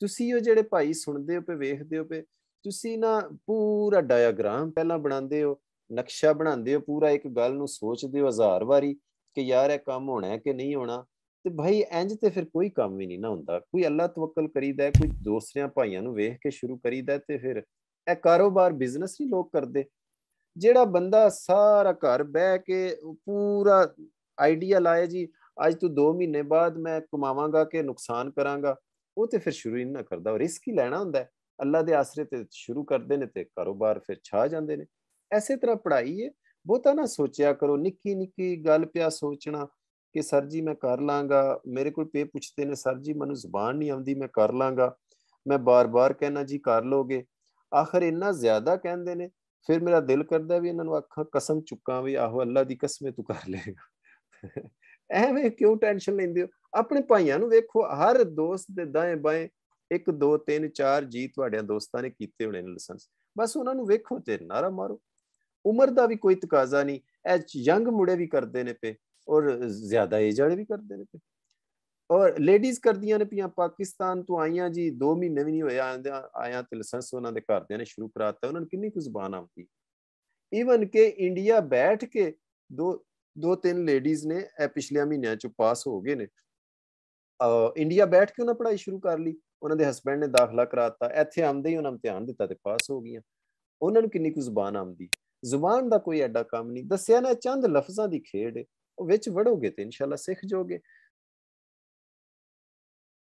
ਤੁਸੀਂ ਉਹ ਜਿਹੜੇ ਭਾਈ ਸੁਣਦੇ ਹੋ ਪੇ ਵੇਖਦੇ ਹੋ ਪੇ ਤੁਸੀਂ ਨਾ ਪੂਰਾ ਡਾਇਆਗ੍ਰਾਮ ਪਹਿਲਾਂ ਬਣਾਉਂਦੇ ਹੋ ਨਕਸ਼ਾ ਬਣਾਉਂਦੇ ਹੋ ਪੂਰਾ ਇੱਕ ਗੱਲ ਨੂੰ ਸੋਚਦੇ ਹੋ ਹਜ਼ਾਰ ਵਾਰੀ ਕਿ ਯਾਰ ਇਹ ਕੰਮ ਹੋਣਾ ਹੈ ਕਿ ਨਹੀਂ ਹੋਣਾ ਤੇ ਭਾਈ ਇੰਜ ਤੇ ਫਿਰ ਕੋਈ ਕੰਮ ਵੀ ਨਹੀਂ ਨਾ ਹੁੰਦਾ ਕੋਈ ਅੱਲਾ ਤਵੱਕਲ ਕਰੀਦਾ ਕੋਈ ਦੂਸਰਿਆਂ ਭਾਈਆਂ ਨੂੰ ਵੇਖ ਕੇ ਸ਼ੁਰੂ ਕਰੀਦਾ ਤੇ ਫਿਰ ਇਹ ਕਾਰੋਬਾਰ ਬਿਜ਼ਨਸ ਨਹੀਂ ਲੋਕ ਕਰਦੇ ਜਿਹੜਾ ਬੰਦਾ ਸਾਰਾ ਘਰ ਬਹਿ ਕੇ ਪੂਰਾ ਆਈਡੀਆ ਲਾਏ ਜੀ ਅੱਜ ਤੋਂ 2 ਮਹੀਨੇ ਬਾਅਦ ਮੈਂ ਕਮਾਵਾਂਗਾ ਕਿ ਨੁਕਸਾਨ ਕਰਾਂਗਾ ਉਹ ਤੇ ਫਿਰ ਸ਼ੁਰੂ ਹੀ ਨਾ ਕਰਦਾ ਰਿਸਕ ਹੀ ਲੈਣਾ ਹੁੰਦਾ ਹੈ ਅੱਲਾ ਦੇ ਆਸਰੇ ਤੇ ਸ਼ੁਰੂ ਕਰਦੇ ਨੇ ਤੇ ਕਾਰੋਬਾਰ ਫਿਰ ਛਾ ਜਾਂਦੇ ਨੇ ਐਸੇ ਤਰ੍ਹਾਂ ਪੜਾਈ ਹੈ ਬਹੁਤਾ ਨਾ ਸੋਚਿਆ ਕਰੋ ਨਿੱਕੀ ਨਿੱਕੀ ਗੱਲ ਪਿਆ ਸੋਚਣਾ ਕਿ ਸਰ ਜੀ ਮੈਂ ਕਰ ਲਾਂਗਾ ਮੇਰੇ ਕੋਲ ਪੇ ਪੁੱਛਦੇ ਨੇ ਸਰ ਜੀ ਮੈਨੂੰ ਜ਼ੁਬਾਨ ਨਹੀਂ ਆਉਂਦੀ ਮੈਂ ਕਰ ਲਾਂਗਾ ਮੈਂ ਬਾਰ-ਬਾਰ ਕਹਿਣਾ ਜੀ ਕਰ ਲੋਗੇ ਆਖਰ ਇੰਨਾ ਜ਼ਿਆਦਾ ਕਹਿੰਦੇ ਨੇ ਫਿਰ ਮੇਰਾ ਦਿਲ ਕਰਦਾ ਵੀ ਇਹਨਾਂ ਨੂੰ ਅੱਖਾਂ ਕਸਮ ਚੁੱਕਾਂ ਵੀ ਆਹੋ ਅੱਲਾ ਦੀ ਕਸਮੇ ਤੂੰ ਕਰ ਲੇਗਾ ਐਵੇਂ ਕਿਉਂ ਟੈਨਸ਼ਨ ਲੈਂਦੇ ਹੋ ਆਪਣੇ ਭਾਈਆਂ ਨੂੰ ਵੇਖੋ ਹਰ ਦੋਸਤ ਦੇ ਦਾਏ ਬਾਏ 1 2 3 4 ਜੀ ਤੁਹਾਡੇ ਦੋਸਤਾਂ ਨੇ ਕੀਤੇ ਹੋਣੇ ਨੇ ਲਾਇਸੈਂਸ ਬਸ ਉਹਨਾਂ ਨੂੰ ਵੇਖੋ ਤੇ ਨਾਰਾ ਮਾਰੋ ਉਮਰ ਦਾ ਵੀ ਕੋਈ ਤਕਾਜ਼ਾ ਨਹੀਂ ਐ ਯੰਗ ਮੁੰਡੇ ਵੀ ਕਰਦੇ ਨੇ ਪੇ ਔਰ ਜ਼ਿਆਦਾ ਏਜ ਵਾਲੇ ਵੀ ਕਰਦੇ ਨੇ ਪੇ ਔਰ ਲੇਡੀਜ਼ ਕਰਦੀਆਂ ਨੇ ਪੀਆਂ ਪਾਕਿਸਤਾਨ ਤੋਂ ਆਈਆਂ ਜੀ 2 ਮਹੀਨੇ ਵੀ ਨਹੀਂ ਹੋਇਆ ਆਇਆ ਤੇ ਲਾਇਸੈਂਸ ਉਹਨਾਂ ਦੇ ਘਰਦਿਆਂ ਨੇ ਸ਼ੁਰੂ ਕਰਾਤਾ ਉਹਨਾਂ ਨੂੰ ਕਿੰਨੀ ਕੁ ਜ਼ਬਾਨ ਆਉਂਦੀ ਈਵਨ ਕਿ ਇੰਡੀਆ ਬੈਠ ਕੇ ਦੋ ਦੋ ਤਿੰਨ ਲੇਡੀਜ਼ ਨੇ ਇਹ ਪਿਛਲੇ ਮਹੀਨਿਆਂ ਚ ਪਾਸ ਹੋ ਗਏ ਨੇ ਇੰਡੀਆ ਬੈਠ ਕੇ ਉਹਨਾਂ ਪੜ੍ਹਾਈ ਸ਼ੁਰੂ ਕਰ ਲਈ ਉਹਨਾਂ ਦੇ ਹਸਬੰਡ ਨੇ ਦਾਖਲਾ ਕਰਾਤਾ ਇੱਥੇ ਆਉਂਦੇ ਹੀ ਉਹਨਾਂ ਧਿਆਨ ਦਿੱਤਾ ਤੇ ਪਾਸ ਹੋ ਗਈਆਂ ਉਹਨਾਂ ਨੂੰ ਕਿੰਨੀ ਕੁ ਜ਼ੁਬਾਨ ਆਉਂਦੀ ਜ਼ੁਬਾਨ ਦਾ ਕੋਈ ਐਡਾ ਕੰਮ ਨਹੀਂ ਦੱਸਿਆ ਨਾ ਚੰਦ ਲਫ਼ਜ਼ਾਂ ਦੀ ਖੇਡ ਉਹ ਵਿੱਚ ਵੜੋਗੇ ਤੇ ਇਨਸ਼ਾਅੱਲਾ ਸਿੱਖ ਜਾਓਗੇ